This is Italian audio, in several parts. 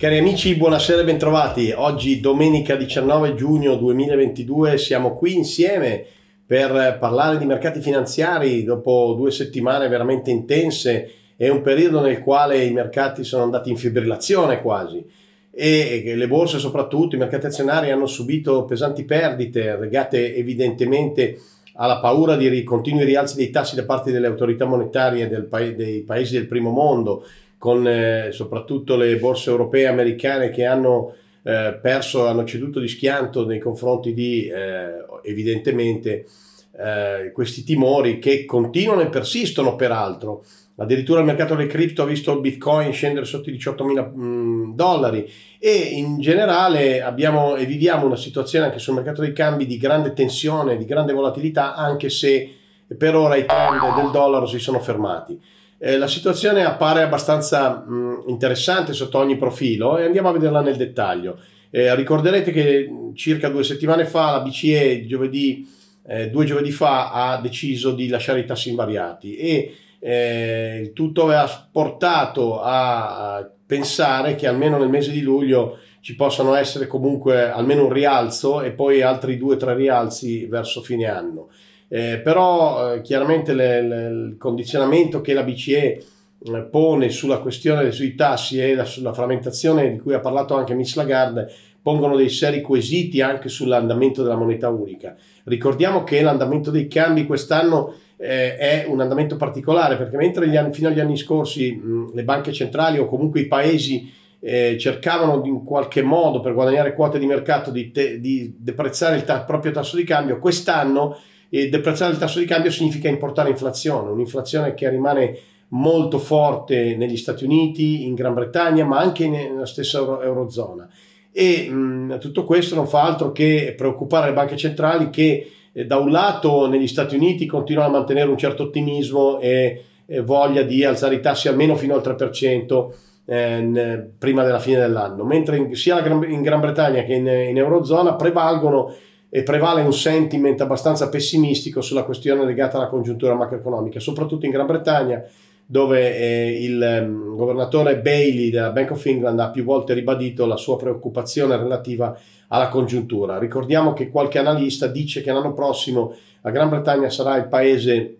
Cari amici, buonasera e bentrovati. Oggi domenica 19 giugno 2022 siamo qui insieme per parlare di mercati finanziari dopo due settimane veramente intense e un periodo nel quale i mercati sono andati in fibrillazione quasi e le borse soprattutto, i mercati azionari hanno subito pesanti perdite legate evidentemente alla paura di continui rialzi dei tassi da parte delle autorità monetarie pa- dei paesi del primo mondo con eh, soprattutto le borse europee e americane che hanno eh, perso, hanno ceduto di schianto nei confronti di eh, evidentemente eh, questi timori che continuano e persistono peraltro. Addirittura il mercato delle cripto ha visto il bitcoin scendere sotto i 18 mila dollari e in generale abbiamo e viviamo una situazione anche sul mercato dei cambi di grande tensione, di grande volatilità, anche se per ora i trend del dollaro si sono fermati. Eh, la situazione appare abbastanza mh, mm, interessante sotto ogni profilo e andiamo a vederla nel dettaglio. Eh, ricorderete che mm, circa due settimane fa la BCE, giovedì, eh, due giovedì fa, ha deciso di lasciare i tassi invariati e eh, il tutto ha portato a pensare che almeno nel mese di luglio ci possano essere comunque almeno un rialzo e poi altri due o tre rialzi verso fine anno. Eh, però eh, chiaramente le, le, il condizionamento che la BCE eh, pone sulla questione sui tassi e la, sulla frammentazione di cui ha parlato anche Miss Lagarde pongono dei seri quesiti anche sull'andamento della moneta unica. Ricordiamo che l'andamento dei cambi quest'anno eh, è un andamento particolare perché mentre anni, fino agli anni scorsi mh, mm, le banche centrali o comunque i paesi eh, cercavano in qualche modo per guadagnare quote di mercato di, te, di deprezzare il ta- proprio tasso di cambio, quest'anno e deprezzare il tasso di cambio significa importare inflazione, un'inflazione che rimane molto forte negli Stati Uniti, in Gran Bretagna, ma anche nella stessa Euro- Eurozona. E mh, tutto questo non fa altro che preoccupare le banche centrali che eh, da un lato negli Stati Uniti continuano a mantenere un certo ottimismo e, e eh, voglia di alzare i tassi almeno fino al 3% eh, prima della fine dell'anno, mentre in, sia in Gran Bretagna che in, in Eurozona prevalgono e prevale un sentiment abbastanza pessimistico sulla questione legata alla congiuntura macroeconomica, soprattutto in Gran Bretagna dove eh, il um, governatore Bailey della Bank of England ha più volte ribadito la sua preoccupazione relativa alla congiuntura. Ricordiamo che qualche analista dice che l'anno prossimo la Gran Bretagna sarà il paese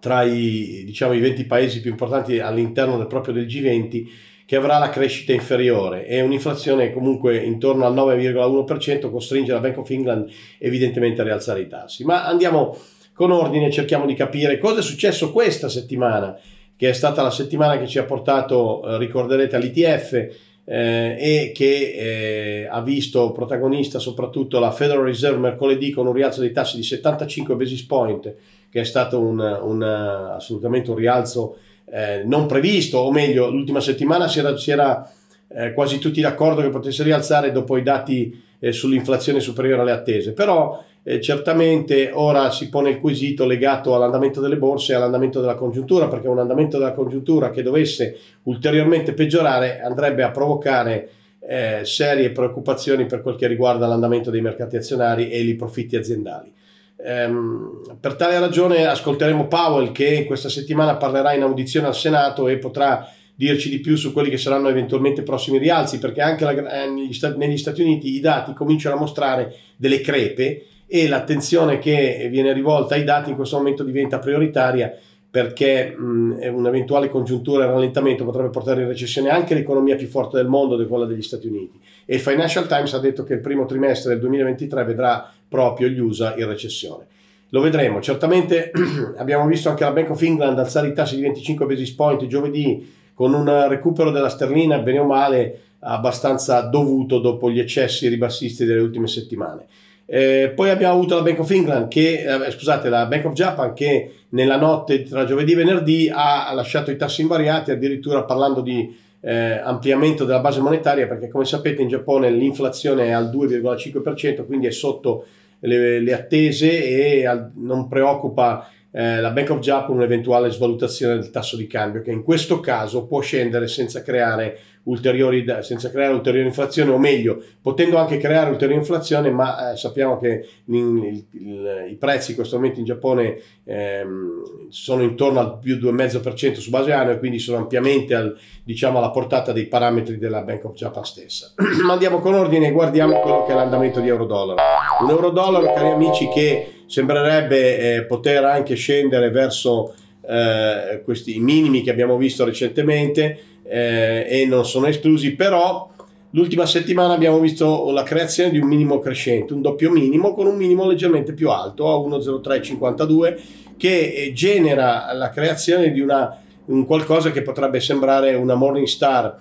tra i, diciamo, i 20 paesi più importanti all'interno del proprio del G20 che avrà la crescita inferiore e un'inflazione comunque intorno al 9,1% costringe la Bank of England evidentemente a rialzare i tassi. Ma andiamo con ordine, cerchiamo di capire cosa è successo questa settimana, che è stata la settimana che ci ha portato, eh, ricorderete, all'ITF eh, e che eh, ha visto protagonista soprattutto la Federal Reserve mercoledì con un rialzo dei tassi di 75 basis point, che è stato un, un, assolutamente un rialzo eh, non previsto, o meglio, l'ultima settimana si era, si era eh, quasi tutti d'accordo che potesse rialzare dopo i dati eh, sull'inflazione superiore alle attese, però eh, certamente ora si pone il quesito legato all'andamento delle borse e all'andamento della congiuntura, perché un andamento della congiuntura che dovesse ulteriormente peggiorare andrebbe a provocare eh, serie preoccupazioni per quel che riguarda l'andamento dei mercati azionari e i profitti aziendali. Ehm, per tale ragione ascolteremo Powell che questa settimana parlerà in audizione al Senato e potrà dirci di più su quelli che saranno eventualmente prossimi rialzi, perché anche la, eh, negli, Stati, negli, Stati Uniti i dati cominciano a mostrare delle crepe e l'attenzione che viene rivolta ai dati in questo momento diventa prioritaria perché un'eventuale congiuntura e rallentamento potrebbe portare in recessione anche l'economia più forte del mondo, quella degli Stati Uniti. E il Financial Times ha detto che il primo trimestre del 2023 vedrà proprio gli USA in recessione. Lo vedremo, certamente abbiamo visto anche la Bank of England alzare i tassi di 25 basis point giovedì con un recupero della sterlina, bene o male, abbastanza dovuto dopo gli eccessi ribassisti delle ultime settimane. Eh, poi abbiamo avuto la Bank of England che, eh, scusate, la Bank of Japan che nella notte tra giovedì e venerdì ha lasciato i tassi invariati, addirittura parlando di eh, ampliamento della base monetaria, perché come sapete in Giappone l'inflazione è al 2,5%, quindi è sotto le, le attese e al, non preoccupa eh, la Bank of Japan un'eventuale svalutazione del tasso di cambio, che in questo caso può scendere senza creare ulteriori, senza creare ulteriori inflazioni, o meglio, potendo anche creare ulteriore inflazione, ma eh, sappiamo che in, il, il, i prezzi in questo momento in Giappone ehm, sono intorno al più 2,5% su base annua e quindi sono ampiamente al, diciamo, alla portata dei parametri della Bank of Japan stessa. ma andiamo con ordine e guardiamo quello che è l'andamento di euro-dollaro. Un euro-dollaro, cari amici, che sembrerebbe eh, poter anche scendere verso eh, questi minimi che abbiamo visto recentemente eh, e non sono esclusi, però l'ultima settimana abbiamo visto la creazione di un minimo crescente, un doppio minimo con un minimo leggermente più alto a 1,0352 che eh, genera la creazione di una, un qualcosa che potrebbe sembrare una morning star,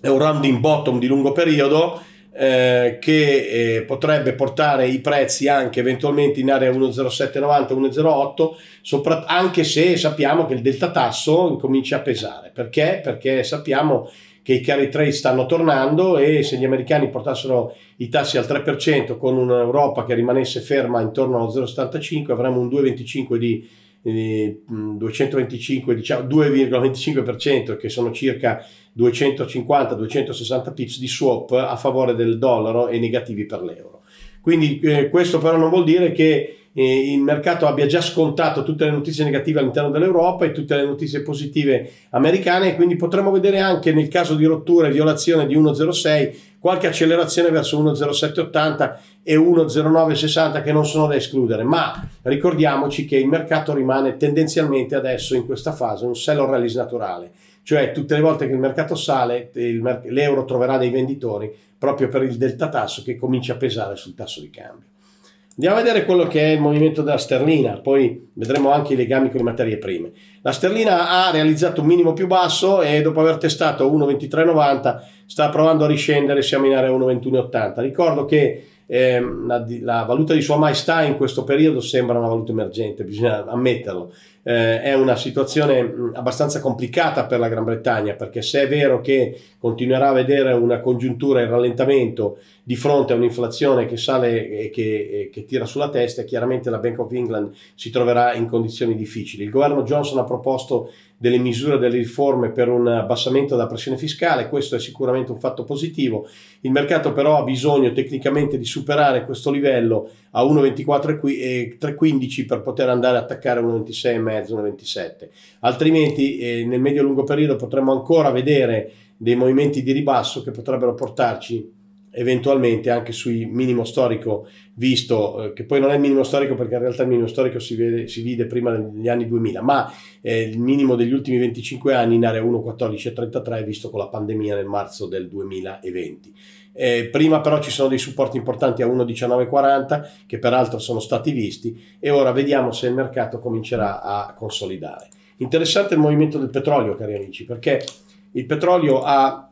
eh, un rounding bottom di lungo periodo eh, che eh, potrebbe portare i prezzi anche eventualmente in area 1,0790-1,08 sopra- anche se sappiamo che il delta tasso incomincia a pesare perché? perché sappiamo che i carry trade stanno tornando e se gli americani portassero i tassi al 3% con un'Europa che rimanesse ferma intorno allo 0,75 avremmo un 2,25 di 225, diciamo 2,25% che sono circa 250-260 pips di swap a favore del dollaro e negativi per l'euro. Quindi eh, questo però non vuol dire che il mercato abbia già scontato tutte le notizie negative all'interno dell'Europa e tutte le notizie positive americane e quindi potremmo vedere anche nel caso di rottura e violazione di 1,06 qualche accelerazione verso 1,0780 e 1,0960 che non sono da escludere, ma ricordiamoci che il mercato rimane tendenzialmente adesso in questa fase un sell release naturale, cioè tutte le volte che il mercato sale l'euro troverà dei venditori proprio per il delta tasso che comincia a pesare sul tasso di cambio. Andiamo a vedere quello che è il movimento della sterlina, poi vedremo anche i legami con le materie prime. La sterlina ha realizzato un minimo più basso e dopo aver testato 1,2390 sta provando a riscendere, siamo in area 1,2180. Ricordo che eh, la, la, valuta di Sua Maestà in questo periodo sembra una valuta emergente, bisogna ammetterlo eh, è una situazione abbastanza complicata per la Gran Bretagna, perché se è vero che continuerà a vedere una congiuntura in rallentamento di fronte a un'inflazione che sale e che, che tira sulla testa, chiaramente la Bank of England si troverà in condizioni difficili. Il governo Johnson ha proposto delle misure, delle riforme per un abbassamento della pressione fiscale, questo è sicuramente un fatto positivo. Il mercato però ha bisogno tecnicamente di superare questo livello a 1,24 e 3,15 per poter andare a attaccare 1,26 mezzo, 1,27. Altrimenti eh, nel medio-lungo periodo potremmo ancora vedere dei movimenti di ribasso che potrebbero portarci eventualmente anche sui minimo storico visto, eh, che poi non è il minimo storico perché in realtà il minimo storico si, vede, si vide prima degli anni 2000, ma eh, il minimo degli ultimi 25 anni in area 1,14 e 33 visto con la pandemia nel marzo del 2020. Eh, prima però ci sono dei supporti importanti a 1,1940 che peraltro sono stati visti e ora vediamo se il mercato comincerà a consolidare. Interessante il movimento del petrolio, cari amici, perché il petrolio ha,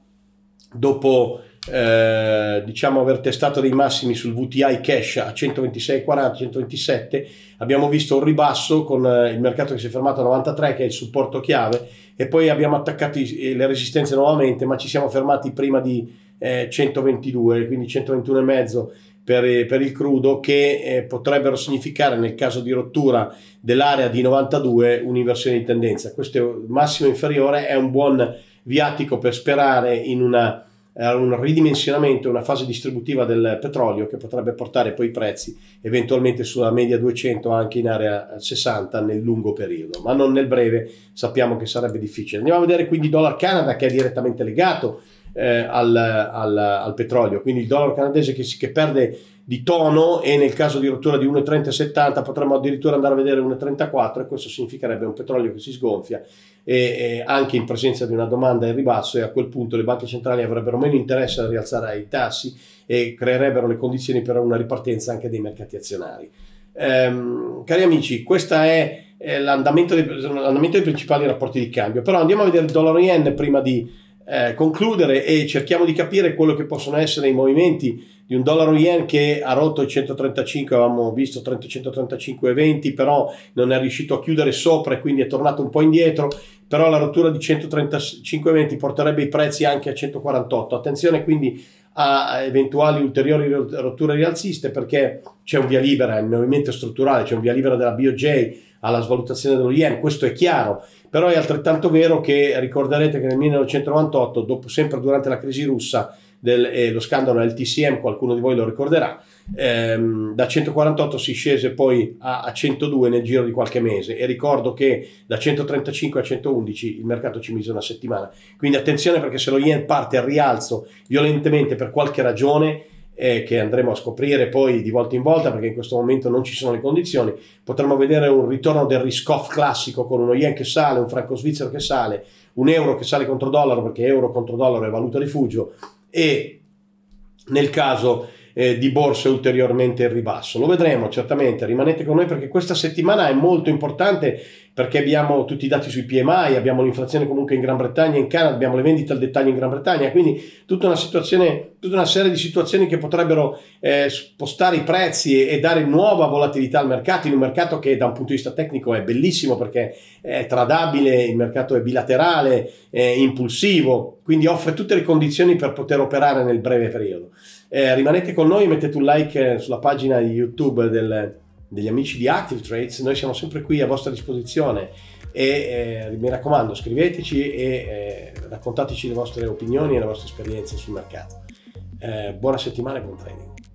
dopo eh, diciamo aver testato dei massimi sul VTI cash a 126,40, 127, abbiamo visto un ribasso con eh, il mercato che si è fermato a 93 che è il supporto chiave e poi abbiamo attaccato i, le resistenze nuovamente, ma ci siamo fermati prima di eh, 122, quindi 121,5 per, eh, per il crudo, che eh, potrebbero significare nel caso di rottura dell'area di 92 un'inversione di tendenza. Questo massimo inferiore è un buon viatico per sperare in una eh, un ridimensionamento, una fase distributiva del petrolio che potrebbe portare poi i prezzi eventualmente sulla media 200 anche in area 60 nel lungo periodo, ma non nel breve, sappiamo che sarebbe difficile. Andiamo a vedere quindi dollar Canada che è direttamente legato eh, al, al, al, petrolio. Quindi il dollaro canadese che, che, perde di tono e nel caso di rottura di 1,3070 potremmo addirittura andare a vedere 1,34 e questo significherebbe un petrolio che si sgonfia e, e anche in presenza di una domanda in ribasso e a quel punto le banche centrali avrebbero meno interesse a rialzare i tassi e creerebbero le condizioni per una ripartenza anche dei mercati azionari. Ehm, cari amici, questo è eh, l'andamento dei, l'andamento dei, principali rapporti di cambio. Però andiamo a vedere il dollaro yen prima di eh, concludere e cerchiamo di capire quello che possono essere i movimenti di un dollaro yen che ha rotto i 135, avevamo visto 135,20, però non è riuscito a chiudere sopra e quindi è tornato un po' indietro, però la rottura di 135,20 porterebbe i prezzi anche a 148. Attenzione quindi a eventuali ulteriori rotture rialziste perché c'è un via libera, nel movimento strutturale, c'è un via libera della BOJ alla svalutazione dello yen, questo è chiaro, però è altrettanto vero che ricorderete che nel 1998, dopo, sempre durante la crisi russa, del, eh, lo scandalo LTCM, qualcuno di voi lo ricorderà, ehm, da 148 si scese poi a, a, 102 nel giro di qualche mese e ricordo che da 135 a 111 il mercato ci mise una settimana. Quindi attenzione perché se lo yen parte al rialzo violentemente per qualche ragione, eh, che andremo a scoprire poi di volta in volta perché in questo momento non ci sono le condizioni, potremmo vedere un ritorno del risk off classico con uno yen che sale, un franco svizzero che sale, un euro che sale contro dollaro perché euro contro dollaro è valuta rifugio, e nel caso eh, di borse ulteriormente in ribasso. Lo vedremo certamente, rimanete con noi perché questa settimana è molto importante perché abbiamo tutti i dati sui PMI, abbiamo l'inflazione comunque in Gran Bretagna, in Canada, abbiamo le vendite al dettaglio in Gran Bretagna, quindi tutta una, tutta una serie di situazioni che potrebbero eh, spostare i prezzi e, e, dare nuova volatilità al mercato, in un mercato che da un punto di vista tecnico è bellissimo perché è tradabile, il mercato è bilaterale, è impulsivo, quindi offre tutte le condizioni per poter operare nel breve periodo. Eh, rimanete con noi, mettete un like eh, sulla pagina di YouTube del degli amici di Active Trades, noi siamo sempre qui a vostra disposizione e eh, mi raccomando scriveteci e eh, raccontateci le vostre opinioni e le vostre esperienze sul mercato. Eh, buona settimana e buon trading.